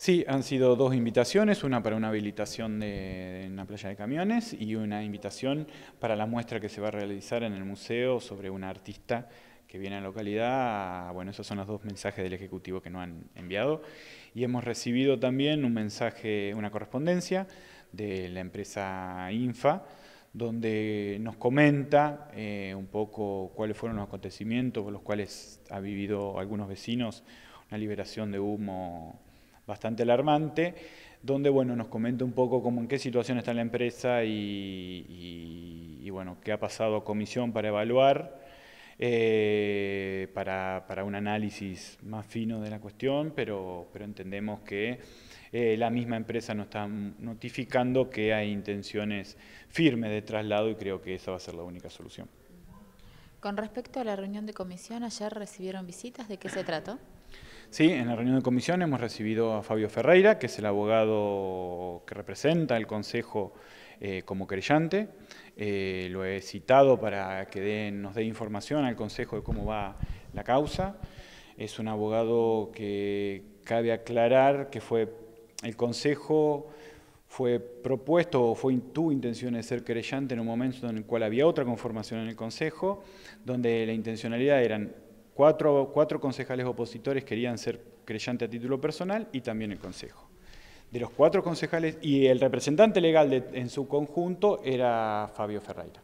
Sí, han sido dos invitaciones, una para una habilitación de la playa de camiones y una invitación para la muestra que se va a realizar en el museo sobre una artista que viene a la localidad. Ah, bueno, esos son los dos mensajes del Ejecutivo que nos han enviado. Y hemos recibido también un mensaje, una correspondencia de la empresa Infa, donde nos comenta eh, un poco cuáles fueron los acontecimientos por los cuales ha vivido algunos vecinos, una liberación de humo bastante alarmante, donde bueno, nos comenta un poco cómo, en qué situación está la empresa y, bueno, qué ha pasado comisión para evaluar, eh, para, para, un análisis más fino de la cuestión, pero, pero entendemos que eh, la misma empresa nos está notificando que hay intenciones firmes de traslado y creo que esa va a ser la única solución. Con respecto a la reunión de comisión, ayer recibieron visitas, ¿de qué se trató? Sí, en la reunión de comisión hemos recibido a Fabio Ferreira, que es el abogado que representa el Consejo eh, como querellante. Eh, lo he citado para que nos dé información al Consejo de cómo va la causa. Es un abogado que cabe aclarar que fue el Consejo fue propuesto o fue, tu intención de ser querellante en un momento en el cual había otra conformación en el Consejo, donde la intencionalidad eran Cuatro, concejales opositores querían ser creyente a título personal y también el Consejo. De los cuatro concejales, y el representante legal en su conjunto era Fabio Ferreira.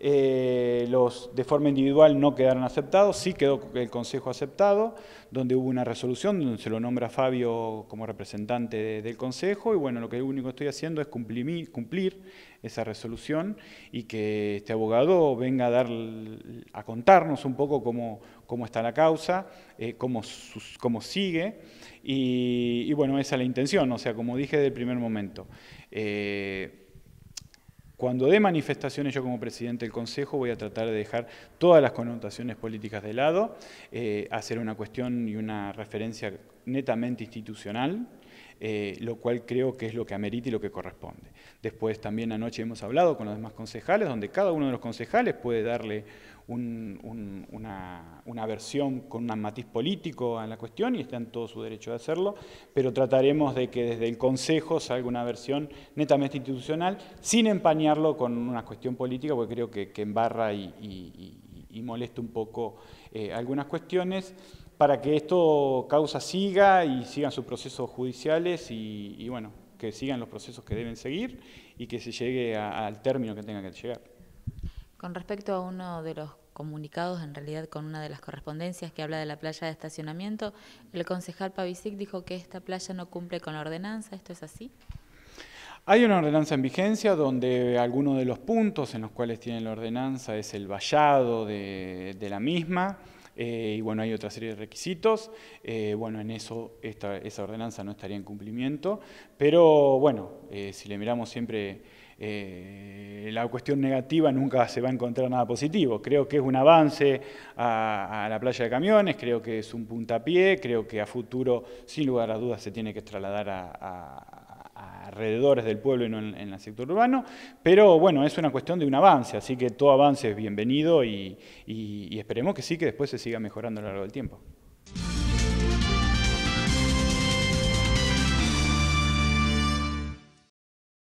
Eh, los de forma individual no quedaron aceptados, sí quedó el Consejo aceptado, donde hubo una resolución, donde se lo nombra Fabio como representante del Consejo, y bueno, lo que único estoy haciendo es cumplir, cumplir esa resolución y que este abogado venga a, dar, a contarnos un poco cómo, cómo está la causa, eh, cómo, sigue, y, bueno, esa es la intención, o sea, como dije del primer momento. Eh, cuando dé manifestaciones yo como presidente del Consejo voy a tratar de dejar todas las connotaciones políticas de lado, eh, hacer una cuestión y una referencia netamente institucional, eh, lo cual creo que es lo que amerita y lo que corresponde. Después también anoche hemos hablado con los demás concejales, donde cada uno de los concejales puede darle una, versión con un matiz político a la cuestión y está en todo su derecho de hacerlo, pero trataremos de que desde el Consejo salga una versión netamente institucional sin empañarlo con una cuestión política, porque creo que, embarra y, molesta un poco eh, algunas cuestiones para que esto causa siga y sigan sus procesos judiciales y, bueno, que sigan los procesos que deben seguir y que se llegue al término que tenga que llegar. Con respecto a uno de los comunicados, en realidad con una de las correspondencias que habla de la playa de estacionamiento, el concejal Pavisic dijo que esta playa no cumple con la ordenanza, ¿esto es así? Hay una ordenanza en vigencia donde alguno de los puntos en los cuales tiene la ordenanza es el vallado de la misma, eh, y bueno, hay otra serie de requisitos. Eh, bueno, en eso esa ordenanza no estaría en cumplimiento. Pero bueno, eh, si le miramos siempre la cuestión negativa, nunca se va a encontrar nada positivo. Creo que es un avance a, la playa de camiones, creo que es un puntapié, creo que a futuro, sin lugar a dudas, se tiene que trasladar a alrededores del pueblo y no en, el sector urbano, pero bueno, es una cuestión de un avance, así que todo avance es bienvenido y esperemos que sí, que después se siga mejorando a lo largo del tiempo.